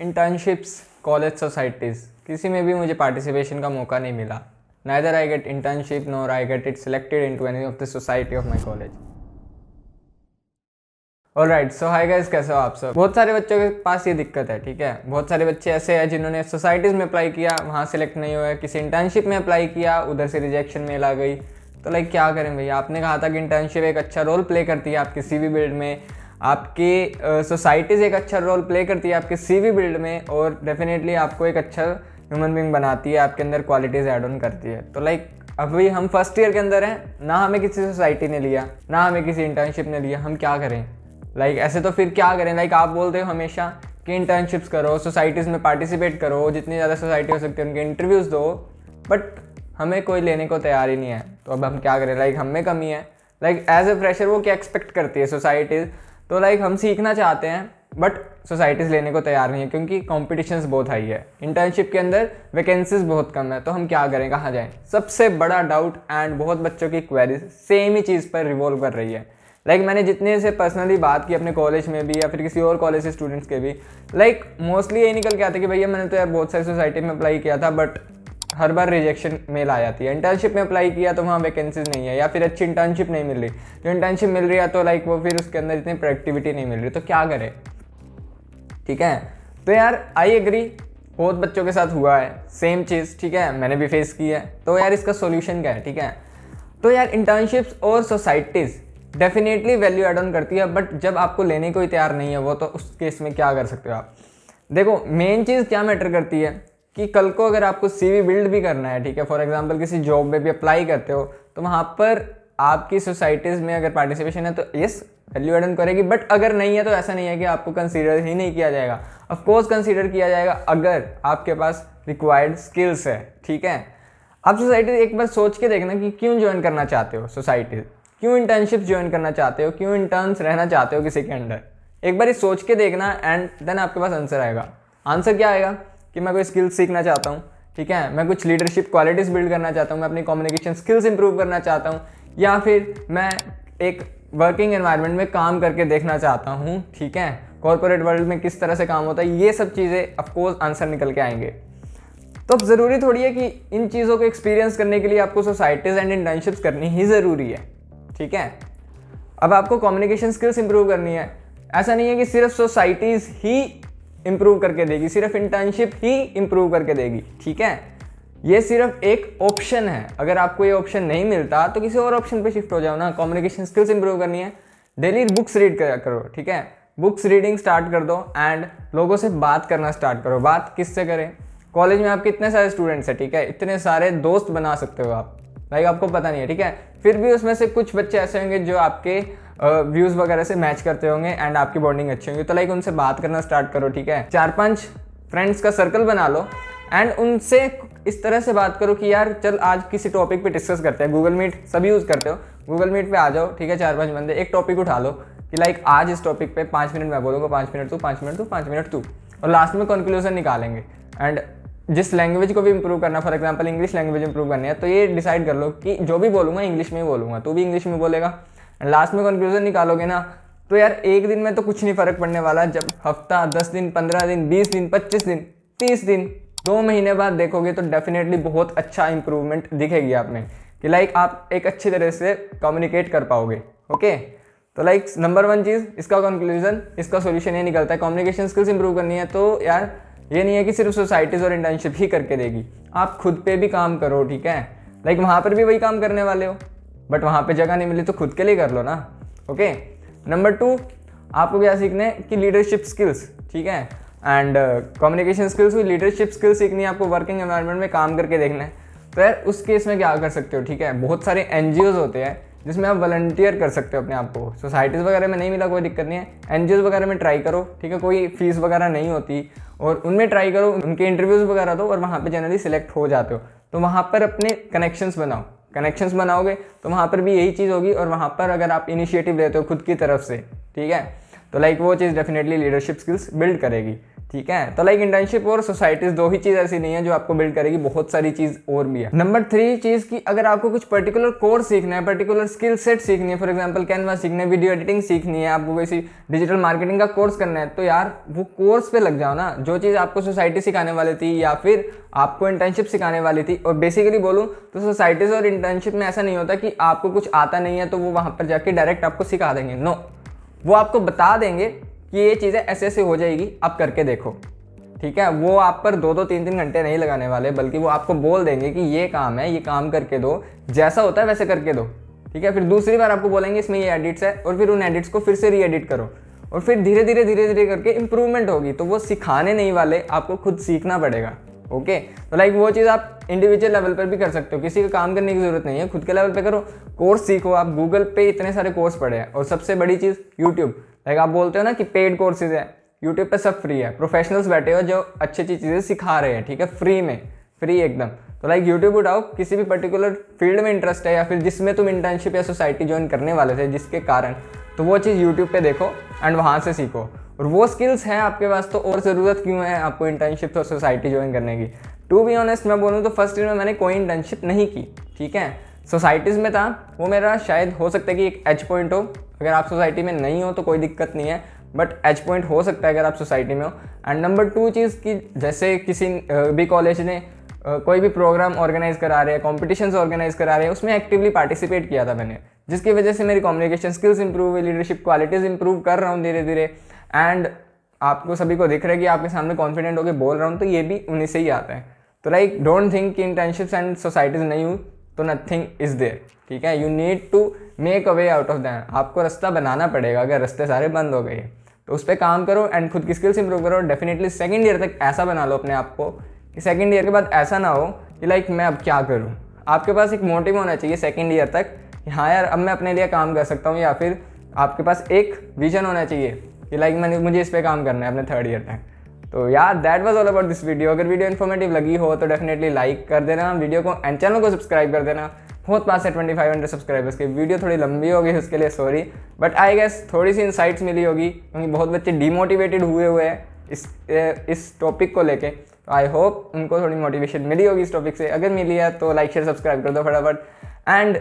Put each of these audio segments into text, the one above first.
Internships college societies किसी में भी मुझे पार्टिसिपेशन का मौका नहीं मिला neither I get internship nor I get it selected into any of the society of my college और राइट सो हाई गाइज कैसे हो आप सब बहुत सारे बच्चों के पास ये दिक्कत है ठीक है बहुत सारे बच्चे ऐसे हैं जिन्होंने सोसाइटीज़ में अप्लाई किया वहाँ सेलेक्ट नहीं हुआ किसी इंटर्नशिप में अप्लाई किया उधर से रिजेक्शन मेल आ गई तो लाइक क्या करें भैया आपने कहा था कि इंटर्नशिप एक अच्छा रोल प्ले करती है आपकी सी बिल्ड में आपकी सोसाइटीज़ एक अच्छा रोल प्ले करती है आपके सीवी बिल्ड में और डेफिनेटली आपको एक अच्छा ह्यूमन बींग बनाती है आपके अंदर क्वालिटीज़ ऐड ऑन करती है तो लाइक अभी हम फर्स्ट ईयर के अंदर हैं ना हमें किसी सोसाइटी ने लिया ना हमें किसी इंटर्नशिप ने लिया हम क्या करें लाइक like, ऐसे तो फिर क्या करें लाइक like, आप बोलते हो हमेशा कि इंटर्नशिप्स करो सोसाइटीज़ में पार्टिसिपेट करो जितनी ज़्यादा सोसाइटी हो सकती है उनके इंटरव्यूज़ दो बट हमें कोई लेने को तैयार ही नहीं है तो अब हम क्या करें लाइक like, हमें कमी है लाइक एज ए फ्रेशर वो क्या एक्सपेक्ट करती है सोसाइटीज़ तो लाइक हम सीखना चाहते हैं बट सोसाइटीज़ लेने को तैयार नहीं है क्योंकि कॉम्पिटिशन्स बहुत हाई है इंटर्नशिप के अंदर वैकेंसीज बहुत कम है तो हम क्या करें कहाँ जाएँ सबसे बड़ा डाउट एंड बहुत बच्चों की क्वेरीज सेम ही चीज़ पर रिवॉल्व कर रही है लाइक like, मैंने जितने से पर्सनली बात की अपने कॉलेज में भी या फिर किसी और कॉलेज के स्टूडेंट्स के भी लाइक like, मोस्टली यही निकल के आते कि भैया मैंने तो यार बहुत सारी सोसाइटी में अप्लाई किया था बट हर बार रिजेक्शन मेल आ जाती है इंटर्नशिप में अप्लाई किया तो वहाँ वैकेंसीज नहीं है या फिर अच्छी इंटर्नशिप नहीं मिल रही जो इंटर्नशिप मिल रही है तो लाइक वो फिर उसके अंदर इतनी प्रोडक्टिविटी नहीं मिल रही तो क्या करें ठीक है तो यार आई एग्री बहुत बच्चों के साथ हुआ है सेम चीज़ ठीक है मैंने भी फेस की है तो यार इसका सोल्यूशन क्या है ठीक है तो यार इंटर्नशिप्स और societies definitely value add on करती है बट जब आपको लेने को तैयार नहीं है वो तो उस केस में क्या कर सकते हो आप देखो मेन चीज़ क्या मैटर करती है कि कल को अगर आपको सीवी बिल्ड भी करना है ठीक है फॉर एग्जाम्पल किसी जॉब में भी अप्लाई करते हो तो वहाँ पर आपकी सोसाइटीज़ में अगर पार्टिसिपेशन है तो यस वैल्यू एडन करेगी बट अगर नहीं है तो ऐसा नहीं है कि आपको कंसीडर ही नहीं किया जाएगा ऑफकोर्स कंसीडर किया जाएगा अगर आपके पास रिक्वायर्ड स्किल्स है ठीक है आप सोसाइटी एक बार सोच के देखना कि क्यों ज्वाइन करना चाहते हो सोसाइटी क्यों इंटर्नशिप ज्वाइन करना चाहते हो क्यों इंटर्न्स रहना चाहते हो किसी के अंडर एक बार ये सोच के देखना एंड देन आपके पास आंसर आएगा आंसर क्या आएगा कि मैं कोई स्किल्स सीखना चाहता हूँ ठीक है मैं कुछ लीडरशिप क्वालिटीज़ बिल्ड करना चाहता हूँ मैं अपनी कम्युनिकेशन स्किल्स इंप्रूव करना चाहता हूँ या फिर मैं एक वर्किंग एनवायरनमेंट में काम करके देखना चाहता हूँ ठीक है कॉरपोरेट वर्ल्ड में किस तरह से काम होता है ये सब चीज़ें ऑफकोर्स आंसर निकल के आएंगे तो अब ज़रूरी थोड़ी है कि इन चीज़ों को एक्सपीरियंस करने के लिए आपको सोसाइटीज़ एंड इंटर्नशिप्स करनी ही ज़रूरी है ठीक है अब आपको कम्युनिकेशन स्किल्स इंप्रूव करनी है ऐसा नहीं है कि सिर्फ सोसाइटीज़ ही इंप्रूव करके देगी सिर्फ इंटर्नशिप ही इंप्रूव करके देगी ठीक है ये सिर्फ एक ऑप्शन है अगर आपको ये ऑप्शन नहीं मिलता तो किसी और ऑप्शन पे शिफ्ट हो जाओ ना कम्युनिकेशन स्किल्स इंप्रूव करनी है डेली बुक्स रीड करो ठीक है बुक्स रीडिंग स्टार्ट कर दो एंड लोगों से बात करना स्टार्ट करो बात किससे करें कॉलेज में आपके इतने सारे स्टूडेंट्स हैं ठीक है इतने सारे दोस्त बना सकते हो आप भाई आपको पता नहीं है ठीक है फिर भी उसमें से कुछ बच्चे ऐसे होंगे जो आपके व्यूज़ वगैरह से मैच करते होंगे एंड आपकी बॉन्डिंग अच्छी होंगी तो लाइक उनसे बात करना स्टार्ट करो ठीक है चार पांच फ्रेंड्स का सर्कल बना लो एंड उनसे इस तरह से बात करो कि यार चल आज किसी टॉपिक पे डिस्कस करते हैं गूगल मीट सभी यूज़ करते हो गूगल मीट पे आ जाओ ठीक है चार पांच बंदे एक टॉपिक उठा लो कि लाइक आज इस टॉपिक पे पाँच मिनट मैं बोलूँगा पाँच मिनट तू पाँच मिनट तू पाँच मिनट तू और लास्ट में कंक्लूजन निकालेंगे एंड जिस लैंग्वेज को भी इंप्रूव करना for example English language improve करनी है तो ये डिसाइड कर लो कि जो भी बोलूंगा इंग्लिश में ही बोलूँगा तू भी इंग्लिश में बोलेगा एंड लास्ट में कंक्लूजन निकालोगे ना तो यार एक दिन में तो कुछ नहीं फ़र्क पड़ने वाला जब हफ्ता दस दिन पंद्रह दिन बीस दिन पच्चीस दिन तीस दिन दो महीने बाद देखोगे तो डेफिनेटली बहुत अच्छा इंप्रूवमेंट दिखेगी आप में कि लाइक आप एक अच्छी तरह से कम्युनिकेट कर पाओगे ओके तो लाइक नंबर वन चीज़ इसका कंक्लूजन इसका सॉल्यूशन ये निकलता है कम्युनिकेशन स्किल्स इंप्रूव करनी है तो यार ये नहीं है कि सिर्फ सोसाइटीज़ और इंटर्नशिप ही करके देगी आप खुद पे भी काम करो ठीक है लाइक वहाँ पर भी वही काम करने वाले हो बट वहाँ पे जगह नहीं मिली तो खुद के लिए कर लो ना ओके नंबर टू आपको क्या सीखना है कि लीडरशिप स्किल्स ठीक है एंड कम्युनिकेशन स्किल्स हुई लीडरशिप स्किल्स सीखनी है आपको वर्किंग एनवायरनमेंट में काम करके देखना है तो यार उस केस में क्या कर सकते हो ठीक है बहुत सारे एन होते हैं जिसमें आप वॉलंटियर कर सकते हो अपने आप को सोसाइटीज़ वगैरह में नहीं मिला कोई दिक्कत नहीं है एन वगैरह में ट्राई करो ठीक है कोई फीस वगैरह नहीं होती और उनमें ट्राई करो उनके इंटरव्यूज़ वगैरह दो और वहाँ पर जनरली सिलेक्ट हो जाते हो तो वहाँ पर अपने कनेक्शंस बनाओ कनेक्शंस बनाओगे तो वहाँ पर भी यही चीज़ होगी और वहाँ पर अगर आप इनिशिएटिव लेते हो खुद की तरफ से ठीक है तो लाइक वो चीज़ डेफिनेटली लीडरशिप स्किल्स बिल्ड करेगी ठीक है तो लाइक इंटर्नशिप और सोसाइटीज दो ही चीज़ ऐसी नहीं है जो आपको बिल्ड करेगी बहुत सारी चीज़ और भी है नंबर थ्री चीज़ की अगर आपको कुछ पर्टिकुलर कोर्स सीखना है पर्टिकुलर स्किल सेट सीखनी है फॉर एग्जांपल कैनवा सीखना है वीडियो एडिटिंग सीखनी है आपको किसी डिजिटल मार्केटिंग का कोर्स करना है तो यार वो कोर्स पे लग जाओ ना जो चीज़ आपको सोसाइटी सिखाने वाली थी या फिर आपको इंटर्नशिप सिखाने वाली थी और बेसिकली बोलूँ तो सोसाइटीज़ और इंटर्नशिप में ऐसा नहीं होता कि आपको कुछ आता नहीं है तो वो वहाँ पर जाके डायरेक्ट आपको सिखा देंगे नो वो आपको बता देंगे कि ये चीज़ें ऐसे ऐसे हो जाएगी आप करके देखो ठीक है वो आप पर दो दो तीन तीन घंटे नहीं लगाने वाले बल्कि वो आपको बोल देंगे कि ये काम है ये काम करके दो जैसा होता है वैसे करके दो ठीक है फिर दूसरी बार आपको बोलेंगे इसमें ये एडिट्स है और फिर उन एडिट्स को फिर से री एडिट करो और फिर धीरे धीरे धीरे धीरे करके इम्प्रूवमेंट होगी तो वो सिखाने नहीं वाले आपको खुद सीखना पड़ेगा ओके तो लाइक वो चीज़ आप इंडिविजुअल लेवल पर भी कर सकते हो किसी का काम करने की ज़रूरत नहीं है खुद के लेवल पर करो कोर्स सीखो आप गूगल पे इतने सारे कोर्स पड़े हैं और सबसे बड़ी चीज़ यूट्यूब लाइक आप बोलते हो ना कि पेड कोर्सेज है यूट्यूब पे सब फ्री है प्रोफेशनल्स बैठे हो जो अच्छी अच्छी चीज़ें सिखा रहे हैं ठीक है फ्री में फ्री एकदम तो लाइक यूट्यूब उठाओ किसी भी पर्टिकुलर फील्ड में इंटरेस्ट है या फिर जिसमें तुम इंटर्नशिप या सोसाइटी ज्वाइन करने वाले थे जिसके कारण तो वो चीज़ यूट्यूब पे देखो एंड वहाँ से सीखो और वो स्किल्स हैं आपके पास तो और ज़रूरत क्यों है आपको इंटर्नशिप और सोसाइटी ज्वाइन करने की टू बी ऑनेस्ट मैं बोलूँ तो फर्स्ट ईयर में मैंने कोई इंटर्नशिप नहीं की ठीक है सोसाइटीज़ में था वो मेरा शायद हो सकता है कि एक एच पॉइंट हो अगर आप सोसाइटी में नहीं हो तो कोई दिक्कत नहीं है बट एच पॉइंट हो सकता है अगर आप सोसाइटी में हो एंड नंबर टू चीज़ कि जैसे किसी भी कॉलेज ने कोई भी प्रोग्राम ऑर्गेनाइज़ करा रहे हैं कॉम्पिटिशन ऑर्गेनाइज़ करा रहे हैं उसमें एक्टिवली पार्टिसिपेट किया था मैंने जिसकी वजह से मेरी कम्युनिकेशन स्किल्स इंप्रूव हुई लीडरशिप क्वालिटीज़ इंप्रूव कर रहा हूँ धीरे धीरे एंड आपको सभी को दिख रहा है कि आपके सामने कॉन्फिडेंट होकर बोल रहा हूँ तो ये भी उन्हीं से ही आता है तो लाइक डोंट थिंक कि इंटर्नशिप्स एंड सोसाइटीज़ नहीं हुई तो नथिंग इज़ देयर ठीक है you need to make a way out of then आपको रास्ता बनाना पड़ेगा अगर रास्ते सारे बंद हो गए तो उस पर काम करो एंड खुद की स्किल्स इंप्रूव करो डेफिनेटली सेकेंड ईयर तक ऐसा बना लो अपने आप को कि सेकेंड ईयर के बाद ऐसा ना हो कि लाइक मैं अब क्या करूँ आपके पास एक मोटिव होना चाहिए सेकेंड ईयर तक कि हाँ यार अब मैं अपने लिए काम कर सकता हूँ या फिर आपके पास एक विजन होना चाहिए कि लाइक मैंने मुझे इस पर काम करना है अपने थर्ड ईयर तक तो यार that was all about this video अगर वीडियो इन्फॉर्मेटिव लगी हो तो डेफिनेटली लाइक कर देना वीडियो को एंड चैनल को सब्सक्राइब कर देना बहुत पास है हंड्रेड सब्सक्राइबर्स के वीडियो थोड़ी लंबी होगी उसके लिए सॉरी बट आई गेस थोड़ी सी इनसाइट्स मिली होगी क्योंकि बहुत बच्चे डीमोटिवेटेड हुए हुए हैं इस इस टॉपिक को लेके तो आई होप उनको थोड़ी मोटिवेशन मिली होगी इस टॉपिक से अगर मिली है तो लाइक शेयर सब्सक्राइब कर दो फटाफट एंड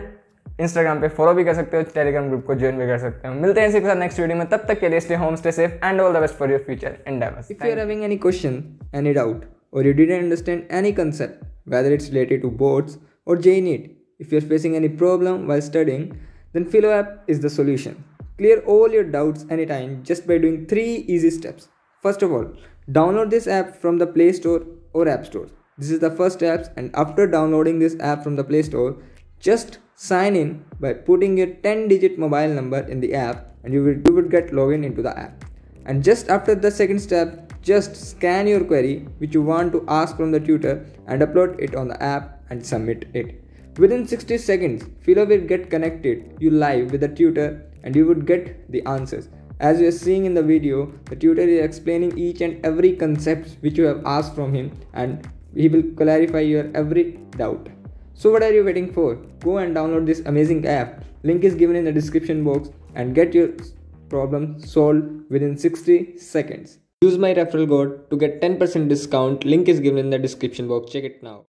इंस्टाग्राम पे फॉलो भी कर सकते हो टेलीग्राम ग्रुप को ज्वाइन भी कर सकते हो मिलते हैं इसी के साथ नेक्स्ट वीडियो में तब तक के लिए stay home stay safe and all the best for your future endeavours if you are having any question any doubt you you understand any concept whether it's related to boards और JEE NEET If you're facing any problem while studying, then Philo app is the solution. Clear all your doubts anytime just by doing three easy steps. First of all, download this app from the Play Store or App Store. This is the first app and after downloading this app from the Play Store, just sign in by putting your 10 digit mobile number in the app and you will, you will get login into the app. And just after the second step, just scan your query which you want to ask from the tutor and upload it on the app and submit it. Within 60 seconds, Philo will get connected you live with the tutor and you would get the answers. As you are seeing in the video, the tutor is explaining each and every concept which you have asked from him and he will clarify your every doubt. So what are you waiting for? Go and download this amazing app. Link is given in the description box and get your problem solved within 60 seconds. Use my referral code to get 10% discount. Link is given in the description box. Check it now.